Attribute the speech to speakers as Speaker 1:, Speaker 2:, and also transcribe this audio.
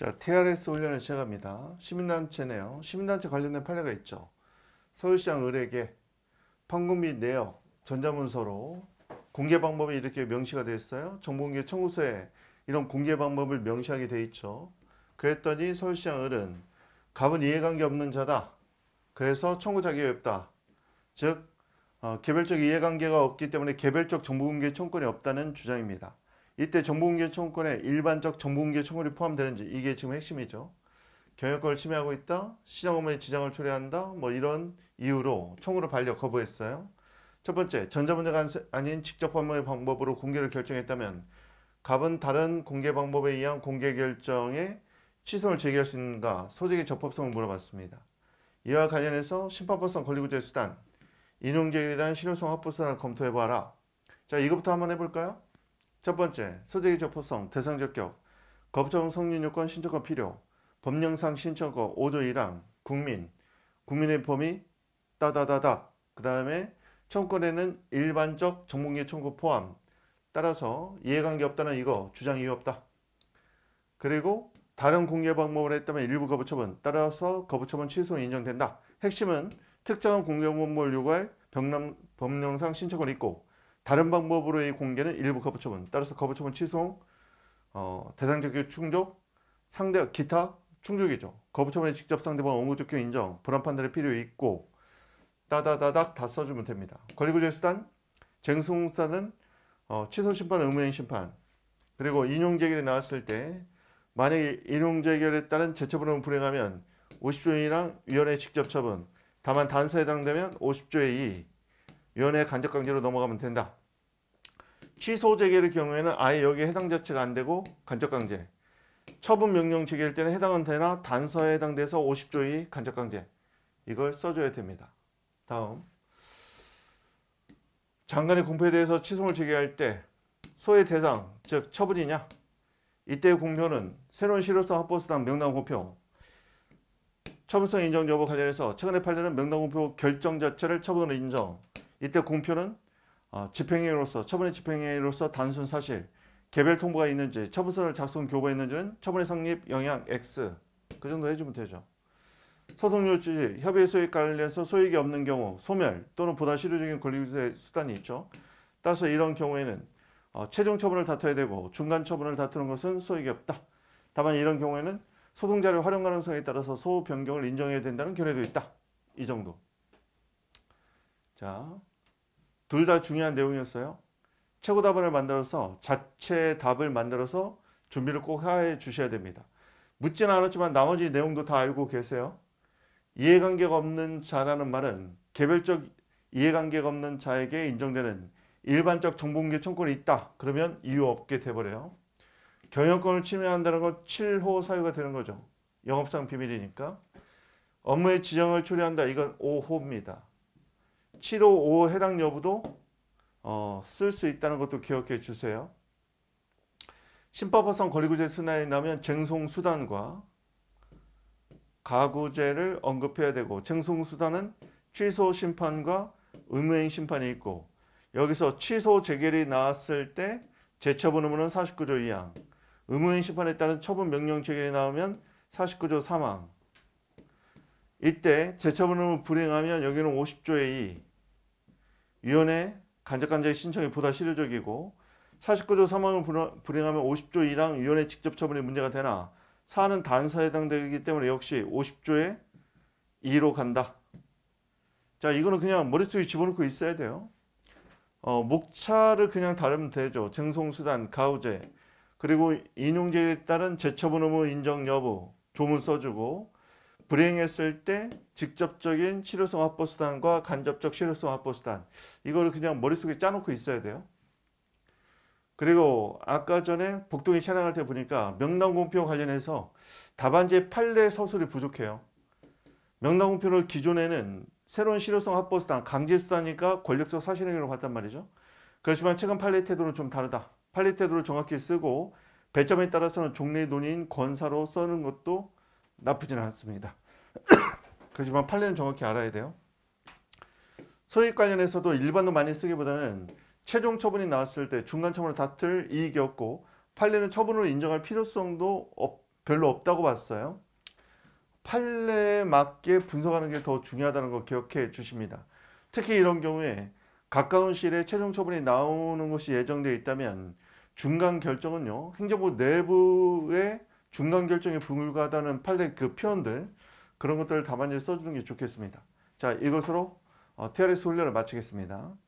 Speaker 1: 자, TRS 훈련을 시작합니다. 시민단체네요. 시민단체 관련된 판례가 있죠. 서울시장 을에게 판금 및 내역 전자문서로 공개 방법이 이렇게 명시가 되어 있어요. 정보공개 청구서에 이런 공개 방법을 명시하게 되어 있죠. 그랬더니 서울시장 을은 갑은 이해관계 없는 자다. 그래서 청구 자격이 없다. 즉 어, 개별적 이해관계가 없기 때문에 개별적 정보공개 청권이 없다는 주장입니다. 이때 정부공개 청구권에 일반적 정부공개 청구이 포함되는지 이게 지금 핵심이죠. 경영권을 침해하고 있다, 시장 업무에 지장을 초래한다, 뭐 이런 이유로 청구를 반려 거부했어요. 첫 번째, 전자문제가 아닌 직접 판매 방법으로 공개를 결정했다면 갑은 다른 공개 방법에 의한 공개 결정에 취소를 제기할 수 있는가 소재의 적법성을 물어봤습니다. 이와 관련해서 심판법상 권리구제 수단, 인용제에 대한 실효성 확보 수단을 검토해봐라. 자, 이것부터 한번 해볼까요? 첫 번째, 소재기 적법성, 대상 적격, 법정 성립 요건 신청권 필요, 법령상 신청권 5조 1항, 국민, 국민의 범위 따다다다. 그 다음에 청권에는 일반적 전공개 청구 포함. 따라서 이해관계 없다는 이거 주장 이유 없다. 그리고 다른 공개 방법을 했다면 일부 거부처분 따라서 거부처분 취소 인정된다. 핵심은 특정한 공개 방법을 요구할 법령, 법령상 신청을 있고 다른 방법으로의 공개는 일부 거부처분, 따라서 거부처분 취소, 어, 대상적 충족, 상대 기타 충족이죠. 거부처분에 직접 상대방 의무적격 인정, 불안 판단의 필요 있고 따다다닥 다 써주면 됩니다. 권리구제 수단, 쟁송사는 어, 취소 심판, 의무행 심판, 그리고 인용재결이 나왔을 때 만약에 인용재결에 따른 재처분은 불행하면 50조 1항 위원회 직접 처분, 다만 단서에 해당되면 50조의 2, 연애 간접 강제로 넘어가면 된다. 취소 재개의 경우에는 아예 여기에 해당 자체가 안 되고 간접 강제. 처분 명령 재개일 때는 해당은 되나 단서에 해당돼서 50조 2 간접 강제. 이걸 써줘야 됩니다. 다음. 장관의 공표에 대해서 취소를 제기할 때 소의 대상, 즉 처분이냐? 이때의 공표는 새로운 실효성 확보수당 명당 공표, 처분성 인정 여부 관련해서 최근의 판례는 명당 공표 결정 자체를 처분으로 인정, 이때 공표는 어, 집행행위로서 처분의 집행행위로서 단순 사실 개별 통보가 있는지 처분서를 작성 교부했는지는 처분의 성립 영향 X 그 정도 해주면 되죠. 소송 요지 협의 소액 관련해서 소액이 없는 경우 소멸 또는 보다 실효적인 권리구 수단이 있죠. 따라서 이런 경우에는 어, 최종 처분을 다퉈야 되고 중간 처분을 다투는 것은 소액이 없다. 다만 이런 경우에는 소송자료 활용 가능성에 따라서 소 변경을 인정해야 된다는 견해도 있다. 이 정도. 자, 둘 다 중요한 내용이었어요. 최고 답안을 만들어서 자체 답을 만들어서 준비를 꼭 해 주셔야 됩니다. 묻지는 않았지만 나머지 내용도 다 알고 계세요. 이해관계가 없는 자라는 말은 개별적 이해관계가 없는 자에게 인정되는 일반적 정보공개 청권이 구 있다. 그러면 이유 없게 돼버려요. 경영권을 침해한다는 건 7호 사유가 되는 거죠. 영업상 비밀이니까. 업무의 지정을 초래한다. 이건 5호입니다. 7호, 5호 해당 여부도 어, 쓸수 있다는 것도 기억해 주세요. 심파법상 거리구제 순환이 나면 쟁송수단과 가구제를 언급해야 되고 쟁송수단은 취소 심판과 의행 심판이 있고 여기서 취소 재결이 나왔을 때 재처분 의무는 49조 이항 의무행 심판에 따른 처분 명령 재결이 나오면 49조 3항 이때 재처분 의무 불행하면 여기는 50조의 2 위원회 간접간접 신청이 보다 실효적이고 49조 3항을 불행하면 50조 1항 위원회 직접 처분이 문제가 되나 사안은 단서에 해당되기 때문에 역시 50조에 2로 간다. 자 이거는 그냥 머릿속에 집어넣고 있어야 돼요. 어, 목차를 그냥 다루면 되죠. 쟁송수단, 가우제, 그리고 인용제에 따른 재처분 의무 인정 여부, 조문 써주고 불행했을 때 직접적인 치료성 합보수단과 간접적 치료성 합보수단 이거를 그냥 머릿속에 짜놓고 있어야 돼요. 그리고 아까 전에 복동이 촬영할 때 보니까 명랑공평 관련해서 답안지 판례 서술이 부족해요. 명랑공평을 기존에는 새로운 실효성 합보수단, 강제수단이니까 권력적 사실행위로 봤단 말이죠. 그렇지만 최근 판례 태도는 좀 다르다. 판례 태도를 정확히 쓰고 배점에 따라서는 종래 논인 권사로 쓰는 것도 나쁘진 않습니다. 그렇지만 판례는 정확히 알아야 돼요. 소액 관련해서도 일반도 많이 쓰기보다는 최종 처분이 나왔을 때 중간 처분을 다툴 이익이 없고 판례는 처분으로 인정할 필요성도 별로 없다고 봤어요. 판례에 맞게 분석하는 게 더 중요하다는 거 기억해 주십니다. 특히 이런 경우에 가까운 시일에 최종 처분이 나오는 것이 예정되어 있다면 중간 결정은요. 행정부 내부의 중간 결정에 불가하다는 판례 그 표현들 그런 것들을 답안지에 써주는 게 좋겠습니다. 자 이것으로 어, TRS 훈련을 마치겠습니다.